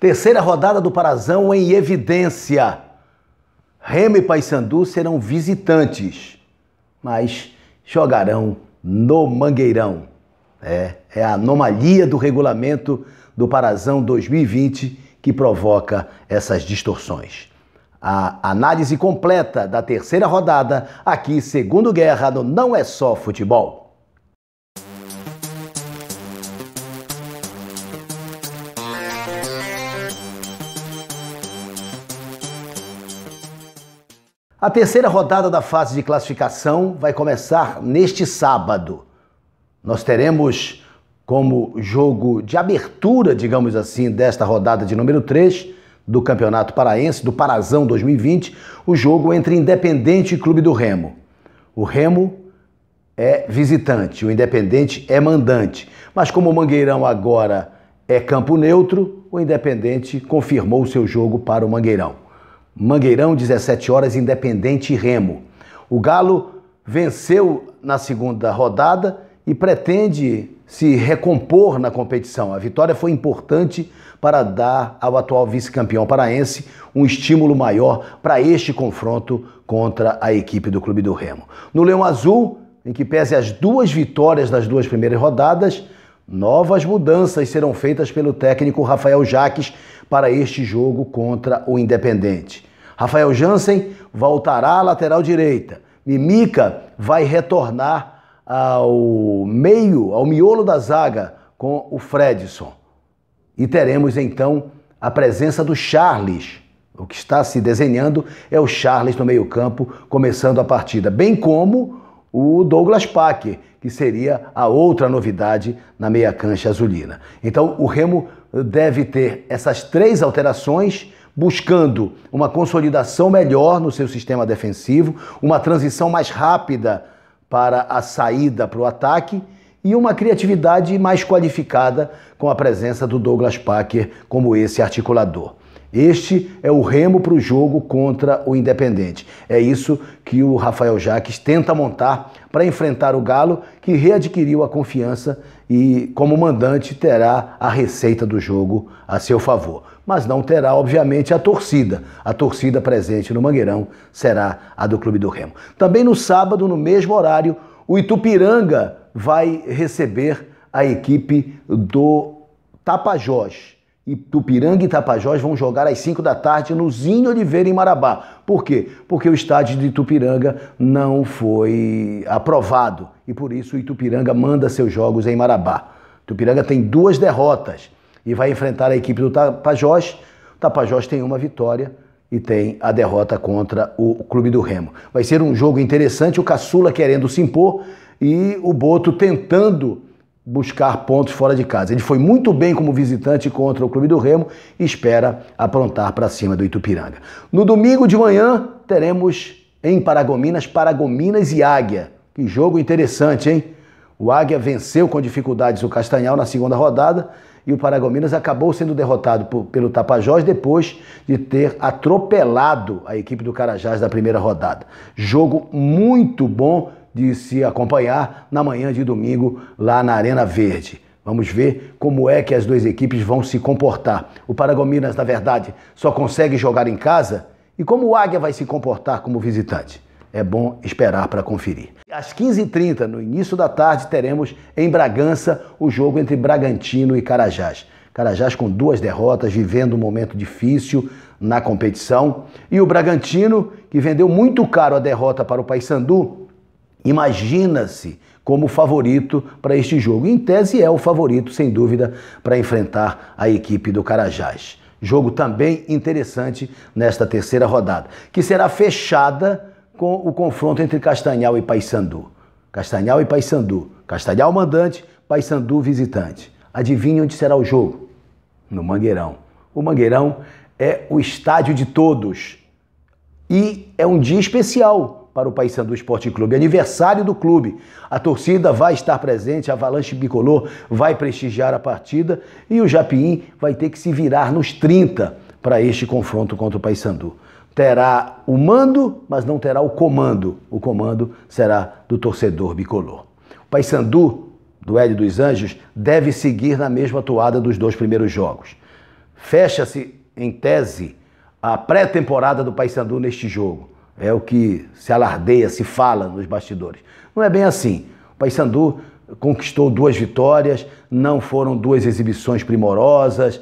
Terceira rodada do Parazão em evidência. Remo e Paysandu serão visitantes, mas jogarão no Mangueirão. É, é a anomalia do regulamento do Parazão 2020 que provoca essas distorções. A análise completa da terceira rodada aqui, segundo Guerra, no Não É Só Futebol. A terceira rodada da fase de classificação vai começar neste sábado. Nós teremos como jogo de abertura, digamos assim, desta rodada de número 3 do Campeonato Paraense, do Parazão 2020, o jogo entre Independente e Clube do Remo. O Remo é visitante, o Independente é mandante. Mas como o Mangueirão agora é campo neutro, o Independente confirmou seu jogo para o Mangueirão. Mangueirão, 17 horas, Independente e Remo. O Galo venceu na segunda rodada e pretende se recompor na competição. A vitória foi importante para dar ao atual vice-campeão paraense um estímulo maior para este confronto contra a equipe do Clube do Remo. No Leão Azul, em que pese as duas vitórias das duas primeiras rodadas, novas mudanças serão feitas pelo técnico Rafael Jaques para este jogo contra o Independente. Rafael Jansen voltará à lateral direita. Mimica vai retornar ao meio, ao miolo da zaga com o Fredson. E teremos então a presença do Charles. O que está se desenhando é o Charles no meio-campo, começando a partida, bem como o Douglas Packer, que seria a outra novidade na meia-cancha azulina. Então, o Remo deve ter essas três alterações buscando uma consolidação melhor no seu sistema defensivo, uma transição mais rápida para a saída para o ataque e uma criatividade mais qualificada com a presença do Douglas Packer como esse articulador. Este é o remo para o jogo contra o Independente. É isso que o Rafael Jaques tenta montar para enfrentar o Galo, que readquiriu a confiança e, como mandante, terá a receita do jogo a seu favor. Mas não terá, obviamente, a torcida. A torcida presente no Mangueirão será a do Clube do Remo. Também no sábado, no mesmo horário, o Itupiranga vai receber a equipe do Tapajós e Tupiranga e Tapajós vão jogar às 5 da tarde no Zinho Oliveira em Marabá. Por quê? Porque o estádio de Tupiranga não foi aprovado e por isso o Itupiranga manda seus jogos em Marabá. Tupiranga tem duas derrotas e vai enfrentar a equipe do Tapajós. O Tapajós tem uma vitória e tem a derrota contra o Clube do Remo. Vai ser um jogo interessante, o Caçula querendo se impor e o Boto tentando buscar pontos fora de casa. Ele foi muito bem como visitante contra o Clube do Remo e espera aprontar para cima do Itupiranga. No domingo de manhã, teremos em Paragominas, Paragominas e Águia. Que jogo interessante, hein? O Águia venceu com dificuldades o Castanhal na segunda rodada e o Paragominas acabou sendo derrotado por, pelo Tapajós depois de ter atropelado a equipe do Carajás da primeira rodada. Jogo muito bom de se acompanhar na manhã de domingo lá na Arena Verde. Vamos ver como é que as duas equipes vão se comportar. O Paragominas, na verdade, só consegue jogar em casa e como o Águia vai se comportar como visitante. É bom esperar para conferir. Às 15h30, no início da tarde, teremos em Bragança o jogo entre Bragantino e Carajás. Carajás com duas derrotas, vivendo um momento difícil na competição. E o Bragantino, que vendeu muito caro a derrota para o Paysandu, imagina-se como favorito para este jogo. Em tese, é o favorito, sem dúvida, para enfrentar a equipe do Carajás. Jogo também interessante nesta terceira rodada, que será fechada com o confronto entre Castanhal e Paysandu. Castanhal e Paysandu. Castanhal mandante, Paysandu visitante. Adivinha onde será o jogo? No Mangueirão. O Mangueirão é o estádio de todos. E é um dia especial para o Paysandu Esporte Clube. Aniversário do clube. A torcida vai estar presente, a Avalanche Bicolor vai prestigiar a partida e o Japiim vai ter que se virar nos 30 para este confronto contra o Paysandu. Terá o mando, mas não terá o comando. O comando será do torcedor bicolor. O Paysandu, do Hélio dos Anjos, deve seguir na mesma toada dos dois primeiros jogos. Fecha-se, em tese, a pré-temporada do Paysandu neste jogo é o que se alardeia, se fala nos bastidores. Não é bem assim. O Paysandu conquistou duas vitórias, não foram duas exibições primorosas,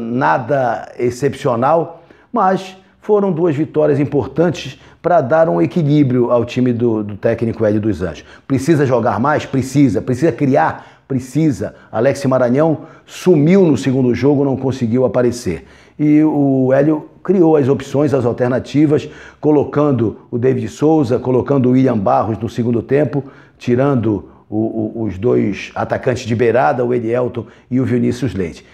nada excepcional, mas foram duas vitórias importantes para dar um equilíbrio ao time do, do, técnico Hélio dos Anjos. Precisa jogar mais? Precisa. Precisa criar? Precisa. Alex Maranhão sumiu no segundo jogo, não conseguiu aparecer. E o Hélio criou as opções, as alternativas, colocando o David Souza, colocando o William Barros no segundo tempo, tirando o, o, os dois atacantes de beirada, o Elielton e o Vinícius Leite.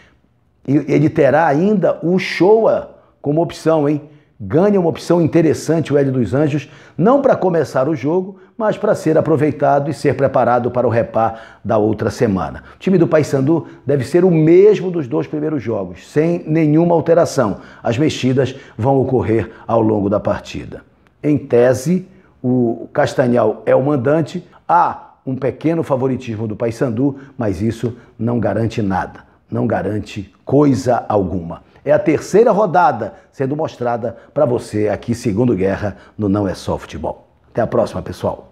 E ele terá ainda o Shoa como opção, hein? ganha uma opção interessante o Hélio dos Anjos, não para começar o jogo, mas para ser aproveitado e ser preparado para o repar da outra semana. O time do Paysandu deve ser o mesmo dos dois primeiros jogos, sem nenhuma alteração. As mexidas vão ocorrer ao longo da partida. Em tese, o Castanhal é o mandante, há um pequeno favoritismo do Paysandu, mas isso não garante nada não garante coisa alguma. É a terceira rodada sendo mostrada para você aqui, segundo Guerra, no Não É Só Futebol. Até a próxima, pessoal.